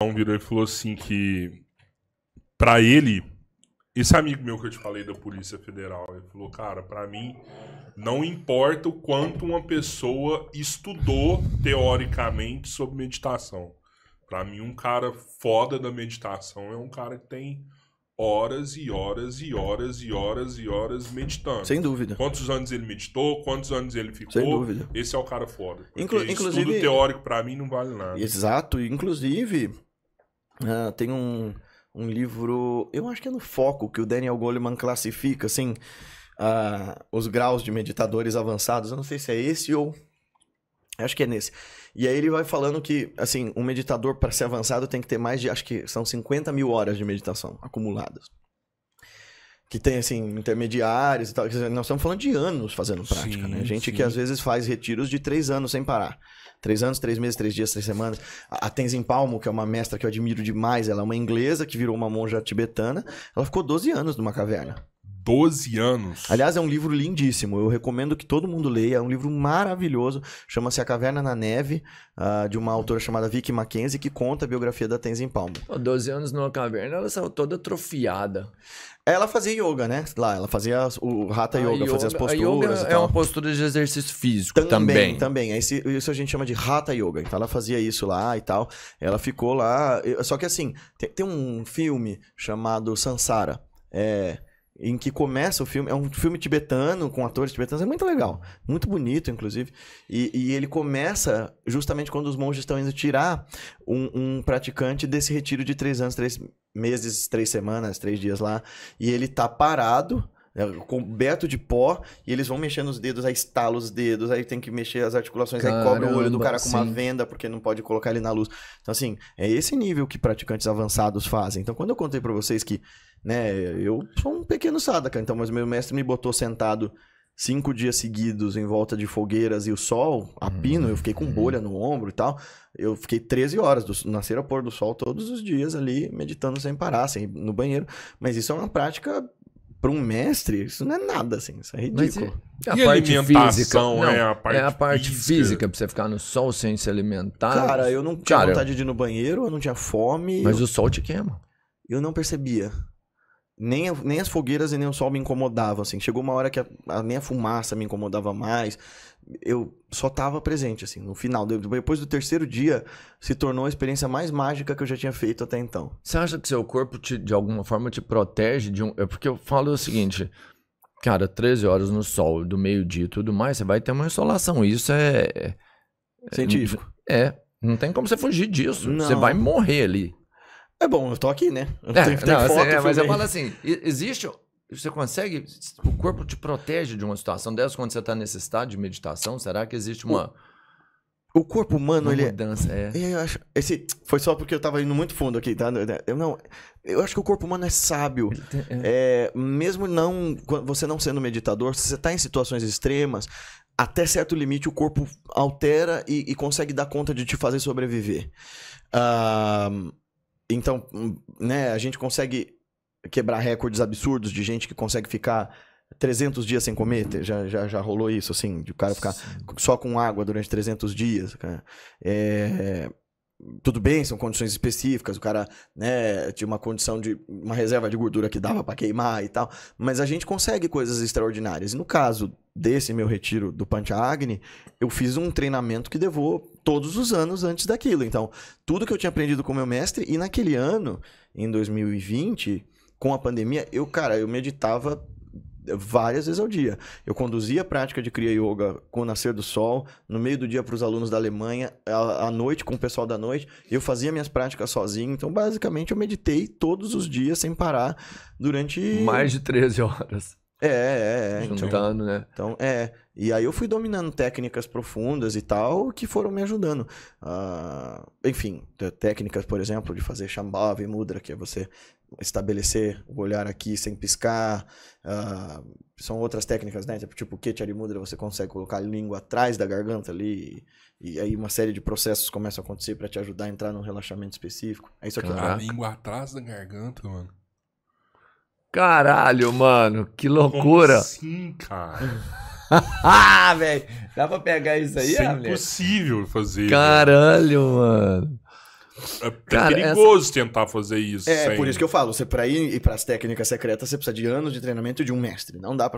Então, virou e falou assim que para ele, esse amigo meu que eu te falei da Polícia Federal, ele falou, cara, para mim não importa o quanto uma pessoa estudou teoricamente sobre meditação. Para mim um cara foda da meditação é um cara que tem horas e horas e horas e horas e horas meditando. Sem dúvida. Quantos anos ele meditou, quantos anos ele ficou. Sem dúvida. Esse é o cara foda. Inclu inclusive, estudo teórico para mim não vale nada. Exato. Inclusive, Uh, tem um, um livro, eu acho que é no Foco, que o Daniel Goleman classifica, assim, uh, os graus de meditadores avançados. Eu não sei se é esse ou... Acho que é nesse. E aí ele vai falando que, assim, um meditador para ser avançado tem que ter mais de, acho que são 50 mil horas de meditação acumuladas que tem assim intermediários e tal. Nós estamos falando de anos fazendo prática, né? sim, né? Gente sim. que às vezes faz retiros de três anos sem parar. Três anos, três meses, três dias, três semanas. A Tenzin Palmo, que é uma mestra que eu admiro demais, ela é uma inglesa que virou uma monja tibetana. Ela ficou 12 anos numa caverna. 12 anos. Aliás, é um livro lindíssimo. Eu recomendo que todo mundo leia. É um livro maravilhoso. Chama-se A Caverna na Neve, uh, de uma autora chamada Vicky Mackenzie, que conta a biografia da Tenzin Palmo. 12 anos numa caverna, ela saiu toda atrofiada. Ela fazia yoga, né? Lá, ela fazia o Hatha yoga, yoga, fazia as posturas. A yoga é uma postura de exercício físico também. Também, também. Esse, isso a gente chama de Hatha Yoga. Então ela fazia isso lá e tal. Ela ficou lá. Só que assim, tem, tem um filme chamado Sansara. É, em que começa o filme. É um filme tibetano, com atores tibetanos, é muito legal. Muito bonito, inclusive. E, e ele começa justamente quando os monges estão indo tirar um, um, praticante desse retiro de três anos, três meses, três semanas, três dias lá. E ele tá parado. É, coberto de pó, e eles vão mexendo os dedos, aí estala os dedos, aí tem que mexer as articulações, Caramba, aí cobre o olho do cara com sim. uma venda, porque não pode colocar ele na luz. Então, assim, é esse nível que praticantes avançados fazem. Então, quando eu contei para vocês que né? Eu sou um pequeno sadaka, então, mas meu mestre me botou sentado cinco dias seguidos em volta de fogueiras e o sol a pino, eu fiquei com uhum. bolha no ombro e tal. Eu fiquei 13 horas do nascer ao pôr do sol todos os dias ali, meditando sem parar, sem no banheiro. Mas isso é uma prática para um mestre, isso não é nada assim, isso é ridículo. Mas e, a e parte física, né? não, é a parte, é a parte física. física pra você ficar no sol sem se alimentar. Cara, eu não tinha Cara, vontade de ir no banheiro, eu não tinha fome. Mas eu... o sol te queima. Eu não percebia nem, nem as fogueiras e nem o sol me incomodavam, assim. Chegou uma hora que a, a, nem a fumaça me incomodava mais. Eu só estava presente, assim, no final. Depois do terceiro dia, se tornou a experiência mais mágica que eu já tinha feito até então. Você acha que seu corpo, te, de alguma forma, te protege de um... É porque eu falo o seguinte... Cara, 13 horas no sol, do meio-dia e tudo mais, você vai ter uma insolação. Isso é... é, é Científico. É. Não tem como você fugir disso. Não. Você vai morrer ali. É bom, eu tô aqui, né? Eu é, tenho, tenho não, assim, foto, assim, é, mas eu falo assim, existe... Você consegue... O corpo te protege de uma situação dessa quando você tá nesse estado de meditação? Será que existe uma... O, o corpo humano, uma ele é mudança, é... é... Eu acho, esse, foi só porque eu tava indo muito fundo aqui, tá? Eu não... Eu acho que o corpo humano é sábio. Tem, é. é, mesmo não... Você não sendo meditador, se você tá em situações extremas, até certo limite o corpo altera e, e, consegue dar conta de te fazer sobreviver. Uh, então, hum, né, a gente consegue quebrar recordes absurdos de gente que consegue ficar 300 dias sem comer, já, já, já rolou isso, assim, de o cara ficar Sim. só com água durante 300 dias. Né? É, tudo bem, são condições específicas, o cara né, tinha uma condição de uma reserva de gordura que dava para queimar e tal, mas a gente consegue coisas extraordinárias. No caso desse meu retiro do Agni, eu fiz um treinamento que devo todos os anos antes daquilo. Então, tudo que eu tinha aprendido com meu mestre e naquele ano, em 2020, com a pandemia, eu, cara, eu meditava várias vezes ao dia. Eu conduzia a prática de Kriya Yoga com o nascer do sol, no meio do dia para os alunos da Alemanha, à, à noite com o pessoal da noite, eu fazia minhas práticas sozinho. Então, basicamente, eu meditei todos os dias sem parar durante. Mais de 13 horas. É, é, é. Então, né? então, é. E aí eu fui dominando técnicas profundas e tal, que foram me ajudando. Uh, enfim, técnicas, por exemplo, de fazer Shambhava e Mudra, que é você estabelecer o olhar aqui sem piscar. Uh, são outras técnicas, né? Tipo, tipo Ketchari Mudra, você consegue colocar a língua atrás da garganta ali. E, e aí uma série de processos começam a acontecer para te ajudar a entrar num relaxamento específico. É isso aqui. Cara, a língua atrás da garganta, mano. Caralho, mano, que loucura. assim, cara. ah, velho, dá pra pegar isso aí, Isso é ah, impossível fazer. Caralho, mano. É, Cara, perigoso tentar fazer isso. É, sem- por isso que eu falo, você para ir para as técnicas secretas, você precisa de anos de treinamento e de um mestre. Não dá pra